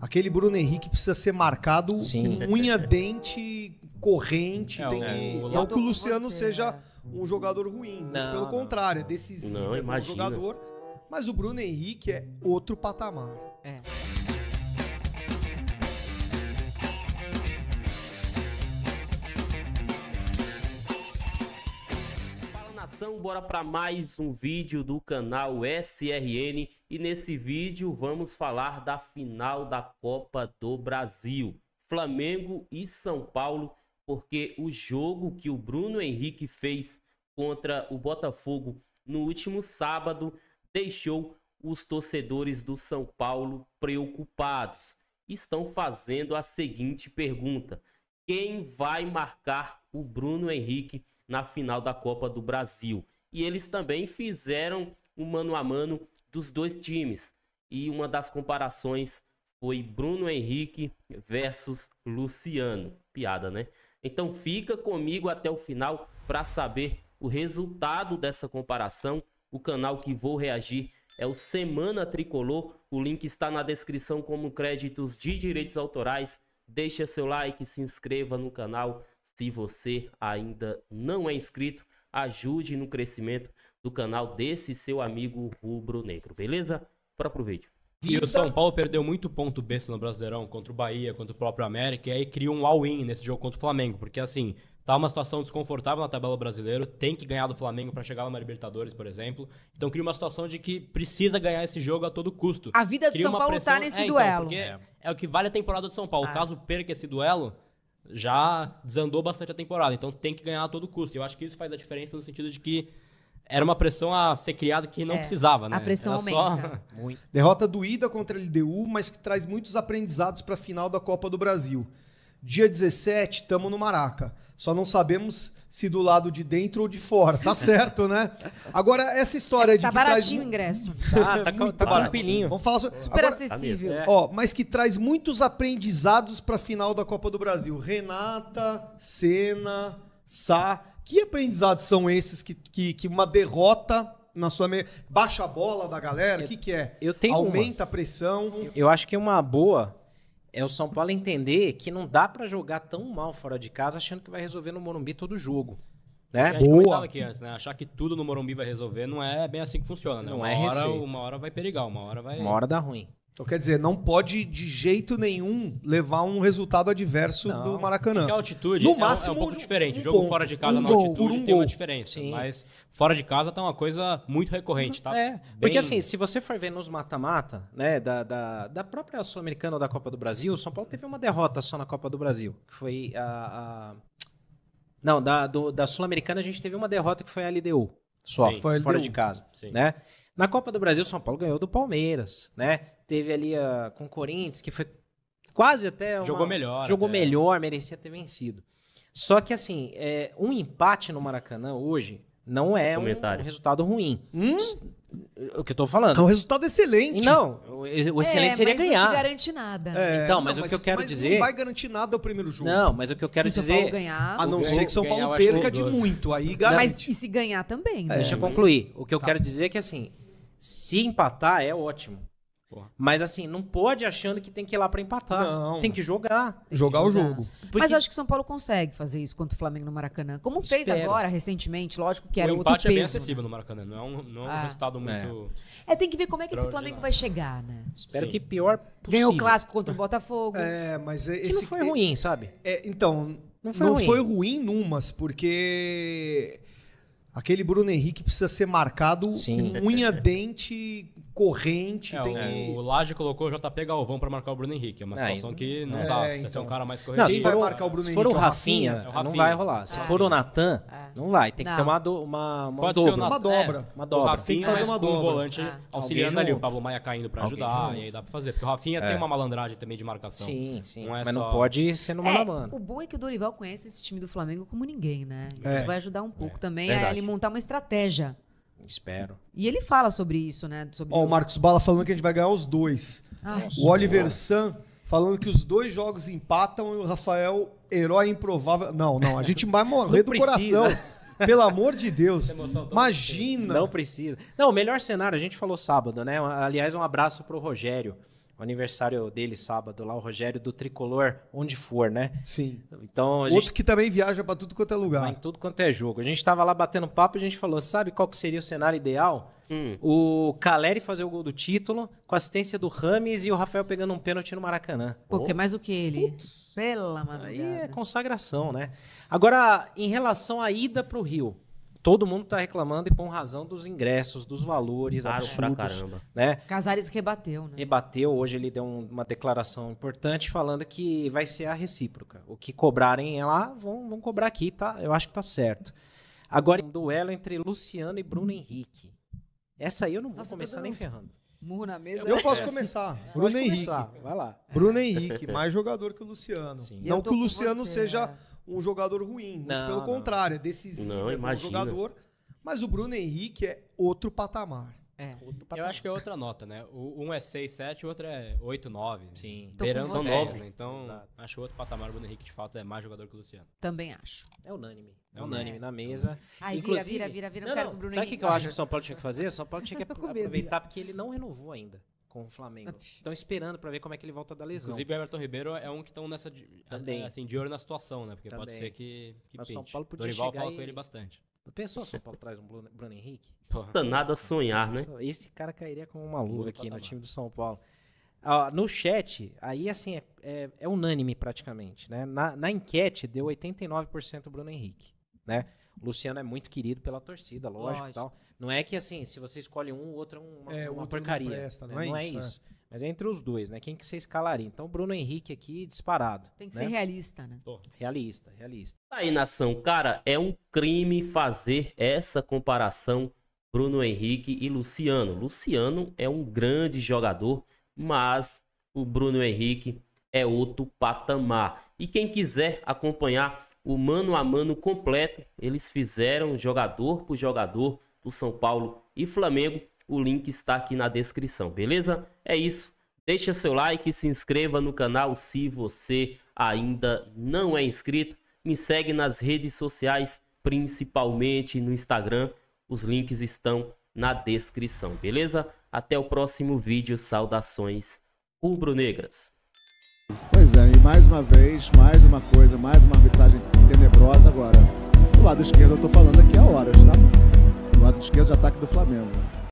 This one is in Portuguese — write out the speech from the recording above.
Aquele Bruno Henrique precisa ser marcado Sim. com unha, dente, corrente. É, tem que, não que o Luciano você, seja né? um jogador ruim. Né? Não, pelo não. contrário, é decisivo. Não, um é jogador. Mas o Bruno Henrique é outro patamar. É. ação, bora para mais um vídeo do canal SRN e nesse vídeo vamos falar da final da Copa do Brasil, Flamengo e São Paulo, porque o jogo que o Bruno Henrique fez contra o Botafogo no último sábado deixou os torcedores do São Paulo preocupados. Estão fazendo a seguinte pergunta: quem vai marcar o Bruno Henrique? na final da Copa do Brasil. E eles também fizeram o um mano a mano dos dois times. E uma das comparações foi Bruno Henrique versus Luciano. Piada, né? Então fica comigo até o final para saber o resultado dessa comparação. O canal que vou reagir é o Semana Tricolor. O link está na descrição como créditos de direitos autorais. Deixa seu like, se inscreva no canal se você ainda não é inscrito, ajude no crescimento do canal desse seu amigo rubro-negro, beleza? Bora pro vídeo. E o São Paulo perdeu muito ponto besta no Brasileirão contra o Bahia, contra o próprio América, e aí cria um all-in nesse jogo contra o Flamengo, porque assim, tá uma situação desconfortável na tabela brasileira, tem que ganhar do Flamengo para chegar lá na Libertadores, por exemplo. Então cria uma situação de que precisa ganhar esse jogo a todo custo. A vida do São Paulo tá pressão... tá nesse é, então, duelo. Então, é. é. o que vale a temporada do São Paulo. Ah. Caso perca esse duelo, já desandou bastante a temporada, então tem que ganhar a todo custo. Eu acho que isso faz a diferença no sentido de que era uma pressão a ser criada que não é, precisava, né? A pressão era aumenta. Só... Derrota doída contra a LDU, mas que traz muitos aprendizados para a final da Copa do Brasil. Dia 17, tamo no Maraca. Só não sabemos se do lado de dentro ou de fora. Tá certo, né? Agora, essa história é, de. Tá baratinho traz... o ingresso. Tá, tá, tá baratinho. Vamos falar sobre. Super Agora, acessível. Tá Ó, mas que traz muitos aprendizados para a final da Copa do Brasil. Renata, Senna, Sá. Que aprendizados são esses que, que, que uma derrota na sua meia. Baixa a bola da galera? O que, que é? Eu tenho Aumenta uma. a pressão. Eu acho que é uma boa é o São Paulo entender que não dá para jogar tão mal fora de casa achando que vai resolver no Morumbi todo jogo. Né? A gente Boa. aqui antes, né? Achar que tudo no Morumbi vai resolver não é bem assim que funciona, né? Não uma é hora, Uma hora vai perigar, uma hora vai. Uma hora dá ruim. Então quer dizer, não pode de jeito nenhum levar um resultado adverso não. do Maracanã. Porque a altitude no é, máximo, um, é um pouco diferente. Um jogo bom, fora de casa um na altitude um tem uma diferença. Sim. Mas fora de casa tá uma coisa muito recorrente, tá? É. Bem... Porque assim, se você for ver nos mata-mata, né, da, da, da própria Sul-Americana ou da Copa do Brasil, o São Paulo teve uma derrota só na Copa do Brasil, que foi a. a... Não, da, da Sul-Americana a gente teve uma derrota que foi a LDU. Só sim, fora de casa, sim. né? Na Copa do Brasil, São Paulo ganhou do Palmeiras, né? Teve ali a, ah, com o Corinthians, que foi quase até uma, Jogou melhor. Jogou até. melhor, merecia ter vencido. Só que, assim, é, um empate no Maracanã hoje não é um, um resultado ruim. Hum? É o que eu tô falando. Então, é um resultado excelente. Não, o, excelente é, seria mas ganhar. Não te garante nada. É, então, mas não, o que mas, eu quero dizer. Não vai garantir nada o primeiro jogo. Não, mas o que eu quero se dizer. São Paulo ganhar, a não ser que São Paulo perca de muito. Aí garante. Mas e se ganhar também? Né? Deixa eu concluir. O que eu tá. quero dizer é que assim, se empatar é ótimo. Porra. Mas assim, não pode achando que tem que ir lá para empatar. Não. Tem que jogar. Tem jogar, que jogar, o jogo. Porque... Mas acho que o São Paulo consegue fazer isso contra o Flamengo no Maracanã. Como Espero. fez agora, recentemente, lógico que era o outro peso. O empate é bem acessível né? no Maracanã, não é um, não é um ah. resultado é. muito... É. é. tem que ver como é que esse Flamengo vai chegar, né? Espero Sim. que pior possível. Ganhou o Clássico contra o Botafogo. É, mas... Esse... É que não foi é ruim, sabe? É, então, não foi, não ruim. foi ruim numas, porque... Aquele Bruno Henrique precisa ser marcado Sim. com unha, dente, corrente. É, tem o, que... É, o Laje colocou o JP Galvão para marcar o Bruno Henrique. É uma ah, situação então que é, não dá. Então. Você então. É tem um cara mais corrente. Não, se for, marcar o Bruno se for o Rafinha, Rafinha, não vai rolar. Se ah. for o Natan, não vai. Tem que não. ter uma, do, uma, uma Pode dobra. uma dobra. uma dobra. O Rafinha tem uma com dobra. Ah. um auxiliando ali. O Pablo Maia caindo para ajudar. E aí dá para fazer. Porque o Rafinha tem uma malandragem também de marcação. Sim, sim. Mas não pode ser no mano mano. O bom é que o Dorival conhece esse time do Flamengo como ninguém, né? Isso vai ajudar um pouco também a ele montar uma estratégia. Espero. E ele fala sobre isso, né? Sobre Ó, o Marcos Bala falando que a gente vai ganhar os dois. Ah, Nossa, o Oliver San falando que os dois jogos empatam e o Rafael, herói improvável. Não, não, a gente vai morrer do coração. Pelo amor de Deus. Imagina. Não precisa. Não, o melhor cenário, a gente falou sábado, né? Aliás, um abraço pro Rogério o aniversário dele sábado lá, o Rogério do Tricolor, onde for, né? Sim. Então a gente... Outro que também viaja para tudo quanto é lugar. Vai em tudo quanto é jogo. A gente estava lá batendo papo, a gente falou, sabe qual que seria o cenário ideal? Hum. O Caleri fazer o gol do título, com assistência do Rames e o Rafael pegando um pênalti no Maracanã. Pô, que é mais do que ele. Putz, Pela madrugada. Aí é consagração, né? Agora, em relação à ida para o Rio, todo mundo está reclamando e com razão dos ingressos, dos valores claro, absurdos. Pra caramba. Né? Casares rebateu, né? Rebateu, hoje ele deu uma declaração importante falando que vai ser a recíproca. O que cobrarem é lá, vão, vão cobrar aqui, tá? Eu acho que tá certo. Agora, um duelo entre Luciano e Bruno Henrique. Essa aí eu não vou Nossa, começar nem ferrando. Murro na mesa. Eu né? posso é. começar. É. Bruno Henrique. Começar. Vai lá. Bruno Henrique, mais jogador que o Luciano. Sim. Não que o Luciano você, seja... Né? um jogador ruim. Não, pelo não. contrário, é decisivo, não, é um jogador. Mas o Bruno Henrique é outro patamar. É. Eu acho que é outra nota, né? O, um é 6, 7, o outro é 8, 9. Sim. Então, são 9. Né? Então, Exato. acho outro patamar. O Bruno Henrique, de fato, é mais jogador que o Luciano. Também acho. É unânime. É unânime, é. na então, mesa. Aí vira, vira, vira, vira. Não, não quero não, que o Bruno Henrique. Sabe o que eu acho que o São Paulo tinha que fazer? O São Paulo tinha que aproveitar porque ele não renovou ainda com o Flamengo. Estão esperando para ver como é que ele volta da lesão. Inclusive, o Everton Ribeiro é um que estão nessa é, também assim de olho na situação, né? Porque Também. pode ser que, que Mas pinte. São Paulo podia Dorival fala e... com ele bastante. Pensou São Paulo traz um Bruno, Henrique? Custa nada sonhar, né? Esse cara cairia como uma luva aqui no time do São Paulo. no chat, aí assim, é, é, é unânime praticamente, né? Na, na enquete deu 89% Bruno Henrique, né? O Luciano é muito querido pela torcida, lógico, lógico. tal. Não é que assim, se você escolhe um, o outro é uma, é, uma porcaria. Não, presta, não, né? é, não é isso, é isso. É. Mas é entre os dois, né? Quem que você escalaria? Então, Bruno Henrique aqui disparado. Tem que né? ser realista, né? Realista, realista. Tá aí, nação, cara, é um crime fazer essa comparação Bruno Henrique e Luciano. Luciano é um grande jogador, mas o Bruno Henrique é outro patamar. E quem quiser acompanhar o mano a mano completo. Eles fizeram jogador por jogador do São Paulo e Flamengo. O link está aqui na descrição, beleza? É isso. Deixa seu like, se inscreva no canal se você ainda não é inscrito. Me segue nas redes sociais, principalmente no Instagram. Os links estão na descrição, beleza? Até o próximo vídeo. Saudações rubro-negras. Pois é, e mais uma vez, mais uma coisa, mais uma arbitragem tenebrosa agora. Do lado esquerdo eu tô falando aqui há horas, tá? Do lado esquerdo de ataque do Flamengo.